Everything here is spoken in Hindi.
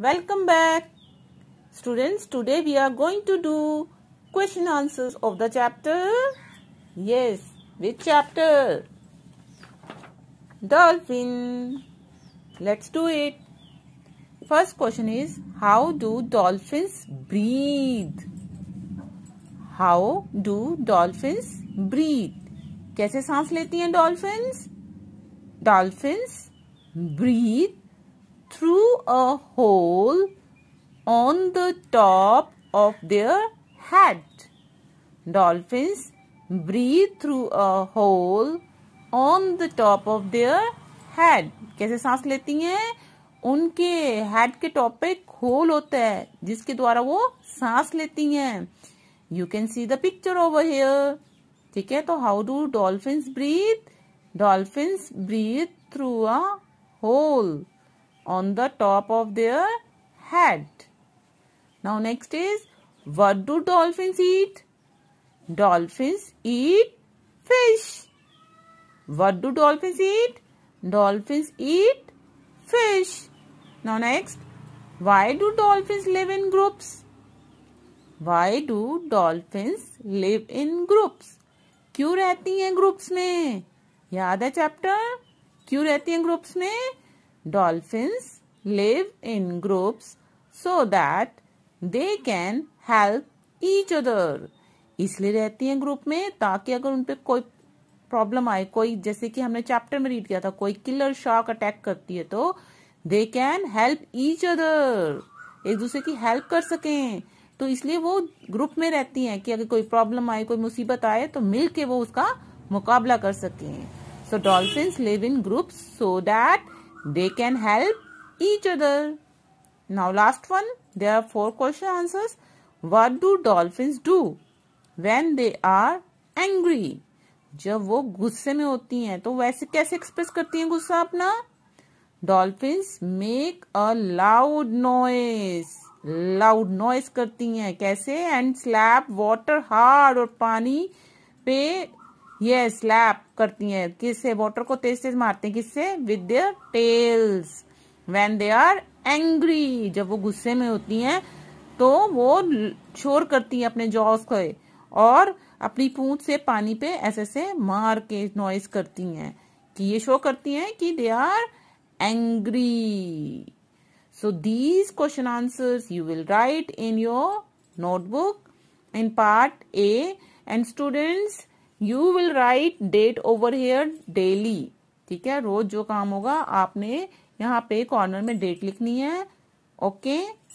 Welcome back. Students, today we are going to do question answers of the chapter. Yes, which chapter? Dolphin. Let's do it. First question is, how do dolphins breathe? How do dolphins breathe? कैसे सांस लेती हैं dolphins? Dolphins breathe. Through a hole on the top of their head. Dolphins breathe through a hole on the top of their head. कैसे सांस लेती हैं उनके हेड के टॉप पे एक होल होता है जिसके द्वारा वो सांस लेती हैं you can see the picture over here ठीक है तो how do dolphins breathe dolphins breathe through a hole on the top of their head. Now next is what do dolphins eat? Dolphins eat fish. What do dolphins eat? Dolphins eat fish. Now next, why do dolphins live in groups? Why do dolphins live in groups? क्यों रहती हैं ग्रुप्स में याद है चैप्टर क्यों रहती हैं ग्रुप्स में Dolphins live in groups so that they can help each other. इसलिए रहती हैं ग्रुप में ताकि अगर उन पर कोई प्रॉब्लम आए कोई जैसे कि हमने चैप्टर में रीड किया था कोई किलर शॉक अटैक करती है तो they can help each other एक दूसरे की हेल्प कर सकें तो इसलिए वो ग्रुप में रहती हैं कि अगर कोई प्रॉब्लम आए कोई मुसीबत आए तो मिलके वो उसका मुकाबला कर सकें so dolphin live in groups so that They can help each other. Now last one. There are four question answers. What do dolphins do when they are angry? जब वो गुस्से में होती हैं तो वैसे कैसे एक्सप्रेस करती हैं गुस्सा अपना dolphins make a loud noise loud noise करती हैं कैसे एंड स्लैप वाटर हार्ड और पानी पे ये स्लैप करती हैं किससे वॉटर को तेज तेज मारते हैं किससे with their tails when they are angry जब वो गुस्से में होती हैं तो वो शोर करती हैं अपने जॉस को और अपनी पूंछ से पानी पे ऐसे ऐसे मार के नॉइस करती हैं कि ये शो करती हैं कि they are angry so these question answers you will write in your notebook in part A and students you will write date over here daily ठीक है रोज जो काम होगा आपने यहाँ पे कॉर्नर में डेट लिखनी है ओके okay?